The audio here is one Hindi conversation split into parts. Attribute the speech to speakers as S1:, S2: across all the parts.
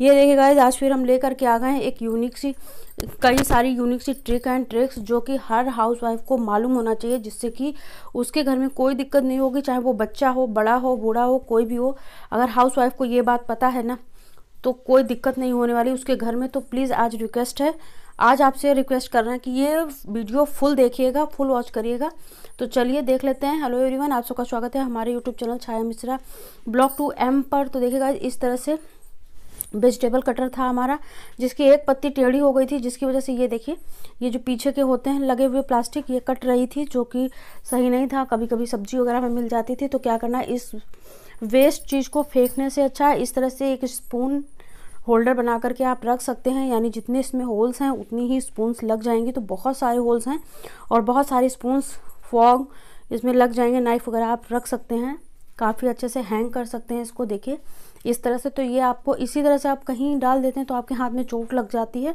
S1: ये देखिए गाइज आज फिर हम लेकर के आ गए हैं एक यूनिक सी कई सारी यूनिक सी ट्रिक एंड ट्रिक्स जो कि हर हाउसवाइफ को मालूम होना चाहिए जिससे कि उसके घर में कोई दिक्कत नहीं होगी चाहे वो बच्चा हो बड़ा हो बूढ़ा हो कोई भी हो अगर हाउसवाइफ को ये बात पता है ना तो कोई दिक्कत नहीं होने वाली उसके घर में तो प्लीज़ आज रिक्वेस्ट है आज आपसे रिक्वेस्ट कर रहे हैं कि ये वीडियो फुल देखिएगा फुल वॉच करिएगा तो चलिए देख लेते हैं हेलो एवरीवन आप सबका स्वागत है हमारे YouTube channel Chhaya Mishra blog टू एम पर तो देखिएगा इस तरह से वेजिटेबल कटर था हमारा जिसकी एक पत्ती टेढ़ी हो गई थी जिसकी वजह से ये देखिए ये जो पीछे के होते हैं लगे हुए प्लास्टिक ये कट रही थी जो कि सही नहीं था कभी कभी सब्जी वगैरह में मिल जाती थी तो क्या करना इस वेस्ट चीज़ को फेंकने से अच्छा इस तरह से एक स्पून होल्डर बना करके आप रख सकते हैं यानी जितने इसमें होल्स हैं उतनी ही स्पून्स लग जाएंगी तो बहुत सारे होल्स हैं और बहुत सारे स्पून्स फॉग इसमें लग जाएंगे नाइफ वगैरह आप रख सकते हैं काफ़ी अच्छे से हैंग कर सकते हैं इसको देखिए इस तरह से तो ये आपको इसी तरह से आप कहीं डाल देते हैं तो आपके हाथ में चोट लग जाती है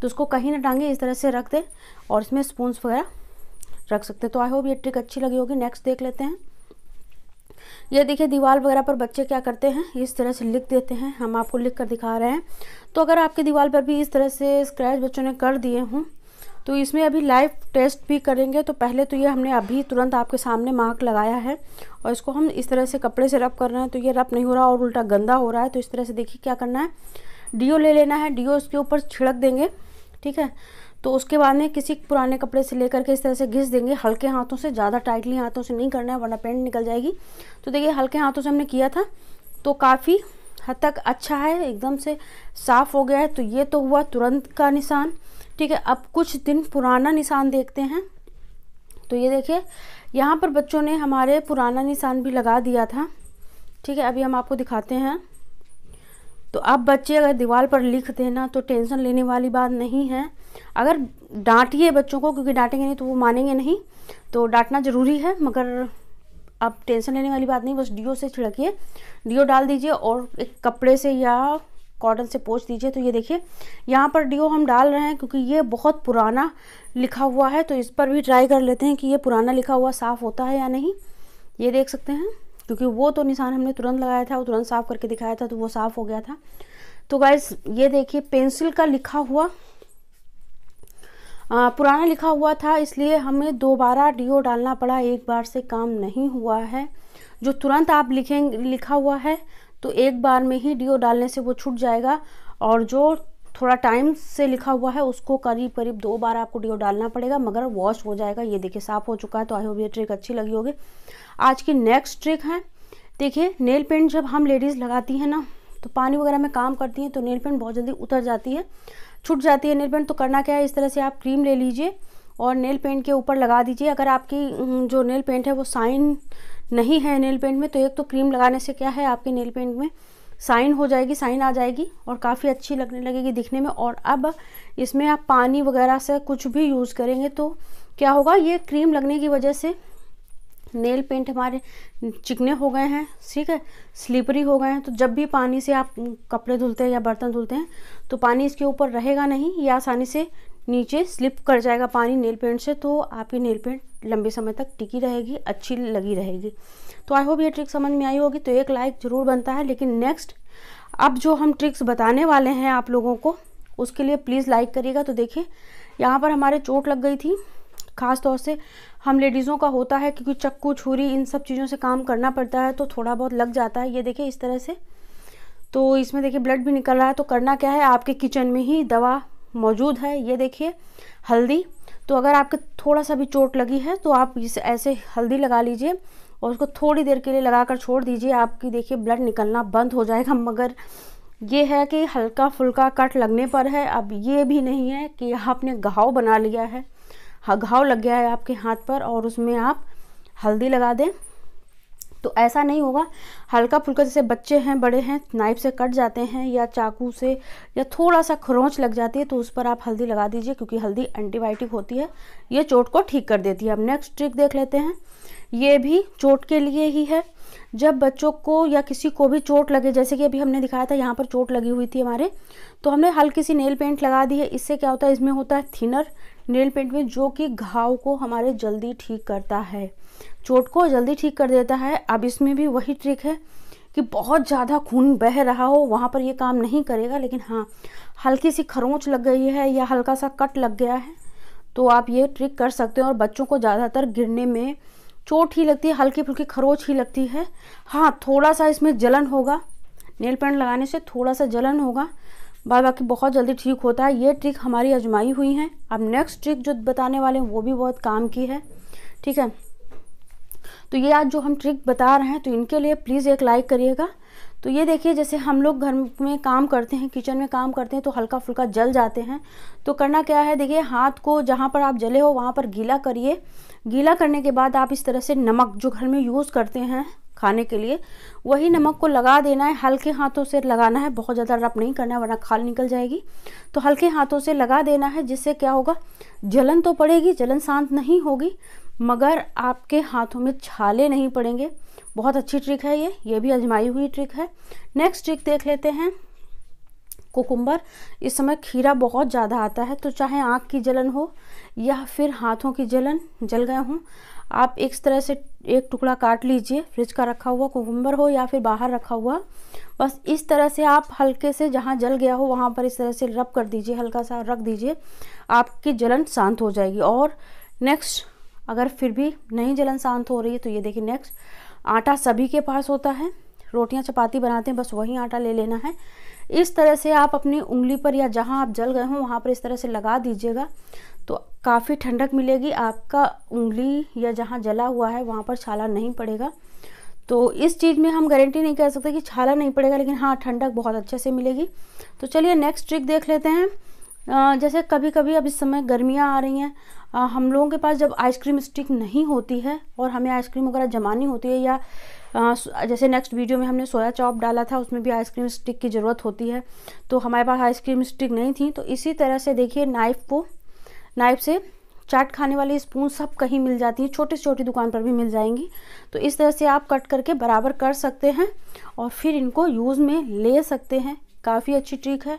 S1: तो उसको कहीं ना टांगे इस तरह से रख दें और इसमें स्पूंस वगैरह रख सकते हैं तो आई होप ये ट्रिक अच्छी लगी होगी नेक्स्ट देख लेते हैं ये देखिए दीवार वगैरह पर बच्चे क्या करते हैं इस तरह से लिख देते हैं हम आपको लिख कर दिखा रहे हैं तो अगर आपके दीवार पर भी इस तरह से स्क्रैच बच्चों ने कर दिए हों तो इसमें अभी लाइव टेस्ट भी करेंगे तो पहले तो ये हमने अभी तुरंत आपके सामने मार्क लगाया है और इसको हम इस तरह से कपड़े से रब कर रहे हैं तो ये रब नहीं हो रहा और उल्टा गंदा हो रहा है तो इस तरह से देखिए क्या करना है डीओ ले लेना है डीओ उसके ऊपर छिड़क देंगे ठीक है तो उसके बाद में किसी पुराने कपड़े से लेकर के इस तरह से घिस देंगे हल्के हाथों से ज़्यादा टाइटली हाथों से नहीं करना है वरना पेंट निकल जाएगी तो देखिए हल्के हाथों से हमने किया था तो काफ़ी हद तक अच्छा है एकदम से साफ़ हो गया है तो ये तो हुआ तुरंत का निशान ठीक है अब कुछ दिन पुराना निशान देखते हैं तो ये देखिए यहाँ पर बच्चों ने हमारे पुराना निशान भी लगा दिया था ठीक है अभी हम आपको दिखाते हैं तो अब बच्चे अगर दीवार पर लिख देना तो टेंशन लेने वाली बात नहीं है अगर डांटिए बच्चों को क्योंकि डांटेंगे नहीं तो वो मानेंगे नहीं तो डांटना ज़रूरी है मगर अब टेंशन लेने वाली बात नहीं बस डीओ से छिड़किए डीओ डाल दीजिए और एक कपड़े से या कॉटन से पोच दीजिए तो ये देखिए यहाँ पर डीओ हम डाल रहे हैं क्योंकि ये बहुत पुराना लिखा हुआ है तो इस पर भी ट्राई कर लेते हैं कि ये पुराना लिखा हुआ साफ़ होता है या नहीं ये देख सकते हैं क्योंकि वो तो निशान हमने तुरंत लगाया था वो तुरंत साफ़ करके दिखाया था तो वो साफ़ हो गया था तो गाइज ये देखिए पेंसिल का लिखा हुआ आ, पुराना लिखा हुआ था इसलिए हमें दोबारा डीओ डालना पड़ा एक बार से काम नहीं हुआ है जो तुरंत आप लिखें लिखा हुआ है तो एक बार में ही डीओ डालने से वो छूट जाएगा और जो थोड़ा टाइम से लिखा हुआ है उसको करीब करीब दो बार आपको डीओ डालना पड़ेगा मगर वॉश हो जाएगा ये देखिए साफ़ हो चुका है तो आई होप ये ट्रिक अच्छी लगी होगी आज की नेक्स्ट ट्रिक है देखिए नेल पेंट जब हम लेडीज़ लगाती हैं ना तो पानी वगैरह में काम करती हैं तो नेल पेंट बहुत जल्दी उतर जाती है छूट जाती है नेल पेंट तो करना क्या है इस तरह से आप क्रीम ले लीजिए और नेल पेंट के ऊपर लगा दीजिए अगर आपकी जो नेल पेंट है वो साइन नहीं है नेल पेंट में तो एक तो क्रीम लगाने से क्या है आपके नेल पेंट में साइन हो जाएगी साइन आ जाएगी और काफ़ी अच्छी लगने लगेगी दिखने में और अब इसमें आप पानी वगैरह से कुछ भी यूज़ करेंगे तो क्या होगा ये क्रीम लगने की वजह से नेल पेंट हमारे चिकने हो गए हैं ठीक है स्लीपरी हो गए हैं तो जब भी पानी से आप कपड़े धुलते हैं या बर्तन धुलते हैं तो पानी इसके ऊपर रहेगा नहीं ये आसानी से नीचे स्लिप कर जाएगा पानी नेल पेंट से तो आपकी नेल पेंट लंबे समय तक टिकी रहेगी अच्छी लगी रहेगी तो आई होप ये ट्रिक समझ में आई होगी तो एक लाइक ज़रूर बनता है लेकिन नेक्स्ट अब जो हम ट्रिक्स बताने वाले हैं आप लोगों को उसके लिए प्लीज़ लाइक करिएगा तो देखिए यहाँ पर हमारे चोट लग गई थी ख़ास तौर से हम लेडीज़ों का होता है क्योंकि चक्कू छुरी इन सब चीज़ों से काम करना पड़ता है तो थोड़ा बहुत लग जाता है ये देखिए इस तरह से तो इसमें देखिए ब्लड भी निकल रहा है तो करना क्या है आपके किचन में ही दवा मौजूद है ये देखिए हल्दी तो अगर आपके थोड़ा सा भी चोट लगी है तो आप इस ऐसे हल्दी लगा लीजिए और उसको थोड़ी देर के लिए लगा कर छोड़ दीजिए आपकी देखिए ब्लड निकलना बंद हो जाएगा मगर ये है कि हल्का फुल्का कट लगने पर है अब ये भी नहीं है कि आपने घाव बना लिया है हाँ, घाव लग गया है आपके हाथ पर और उसमें आप हल्दी लगा दें तो ऐसा नहीं होगा हल्का फुल्का जैसे बच्चे हैं बड़े हैं नाइफ से कट जाते हैं या चाकू से या थोड़ा सा खरोंच लग जाती है तो उस पर आप हल्दी लगा दीजिए क्योंकि हल्दी एंटीबायोटिक होती है ये चोट को ठीक कर देती है अब नेक्स्ट ट्रिक देख लेते हैं ये भी चोट के लिए ही है जब बच्चों को या किसी को भी चोट लगे जैसे कि अभी हमने दिखाया था यहाँ पर चोट लगी हुई थी हमारे तो हमने हल्की सी नेल पेंट लगा दी है इससे क्या होता है इसमें होता है थिनर नेल पेंट में जो कि घाव को हमारे जल्दी ठीक करता है चोट को जल्दी ठीक कर देता है अब इसमें भी वही ट्रिक है कि बहुत ज़्यादा खून बह रहा हो वहाँ पर ये काम नहीं करेगा लेकिन हाँ हल्की सी खरोंच लग गई है या हल्का सा कट लग गया है तो आप ये ट्रिक कर सकते हो और बच्चों को ज़्यादातर गिरने में चोट ही लगती है हल्की फुल्की खरोच ही लगती है हाँ थोड़ा सा इसमें जलन होगा नेल पेंट लगाने से थोड़ा सा जलन होगा बाल बाकी बहुत जल्दी ठीक होता है ये ट्रिक हमारी आजमाई हुई हैं अब नेक्स्ट ट्रिक जो बताने वाले हैं वो भी बहुत काम की है ठीक है तो ये आज जो हम ट्रिक बता रहे हैं तो इनके लिए प्लीज़ एक लाइक करिएगा तो ये देखिए जैसे हम लोग घर में काम करते हैं किचन में काम करते हैं तो हल्का फुल्का जल जाते हैं तो करना क्या है देखिए हाथ को जहाँ पर आप जले हो वहाँ पर गीला करिए गीला करने के बाद आप इस तरह से नमक जो घर में यूज़ करते हैं खाने के लिए वही नमक को लगा देना है हल्के हाथों से लगाना है बहुत ज़्यादा रब नहीं करना है वरना खाल निकल जाएगी तो हल्के हाथों से लगा देना है जिससे क्या होगा जलन तो पड़ेगी जलन शांत नहीं होगी मगर आपके हाथों में छाले नहीं पड़ेंगे बहुत अच्छी ट्रिक है ये ये भी अजमाई हुई ट्रिक है नेक्स्ट ट्रिक देख लेते हैं कोकुम्बर इस समय खीरा बहुत ज़्यादा आता है तो चाहे आँख की जलन हो या फिर हाथों की जलन जल गए हों आप एक तरह से एक टुकड़ा काट लीजिए फ्रिज का रखा हुआ कुकुम्बर हो या फिर बाहर रखा हुआ बस इस तरह से आप हल्के से जहाँ जल गया हो वहाँ पर इस तरह से रब कर दीजिए हल्का सा रख दीजिए आपकी जलन शांत हो जाएगी और नेक्स्ट अगर फिर भी नहीं जलन शांत हो रही है तो ये देखिए नेक्स्ट आटा सभी के पास होता है रोटियां चपाती बनाते हैं बस वही आटा ले लेना है इस तरह से आप अपनी उंगली पर या जहां आप जल गए हों वहां पर इस तरह से लगा दीजिएगा तो काफ़ी ठंडक मिलेगी आपका उंगली या जहाँ जला हुआ है वहाँ पर छाला नहीं पड़ेगा तो इस चीज़ में हम गारंटी नहीं कह सकते कि छाला नहीं पड़ेगा लेकिन हाँ ठंडक बहुत अच्छे से मिलेगी तो चलिए नेक्स्ट ट्रिक देख लेते हैं आ, जैसे कभी कभी अब इस समय गर्मियाँ आ रही हैं हम लोगों के पास जब आइसक्रीम स्टिक नहीं होती है और हमें आइसक्रीम वगैरह जमानी होती है या आ, जैसे नेक्स्ट वीडियो में हमने सोया चॉप डाला था उसमें भी आइसक्रीम स्टिक की ज़रूरत होती है तो हमारे पास आइसक्रीम स्टिक नहीं थी तो इसी तरह से देखिए नाइफ़ को नाइफ से चाट खाने वाली स्पून सब कहीं मिल जाती हैं छोटी से छोटी दुकान पर भी मिल जाएंगी तो इस तरह से आप कट करके बराबर कर सकते हैं और फिर इनको यूज़ में ले सकते हैं काफ़ी अच्छी ट्रिक है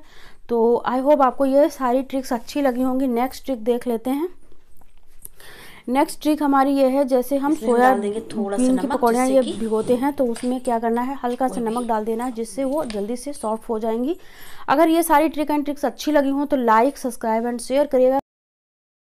S1: तो आई होप आपको ये सारी ट्रिक्स अच्छी लगी होंगी नेक्स्ट ट्रिक देख लेते हैं नेक्स्ट ट्रिक हमारी ये है जैसे हम सोया बीन की पकौड़ियाँ ये भिगोते हैं तो उसमें क्या करना है हल्का सा नमक डाल देना है जिससे वो जल्दी से सॉफ्ट हो जाएंगी अगर ये सारी ट्रिक एंड ट्रिक्स अच्छी लगी हो तो लाइक सब्सक्राइब एंड शेयर करिएगा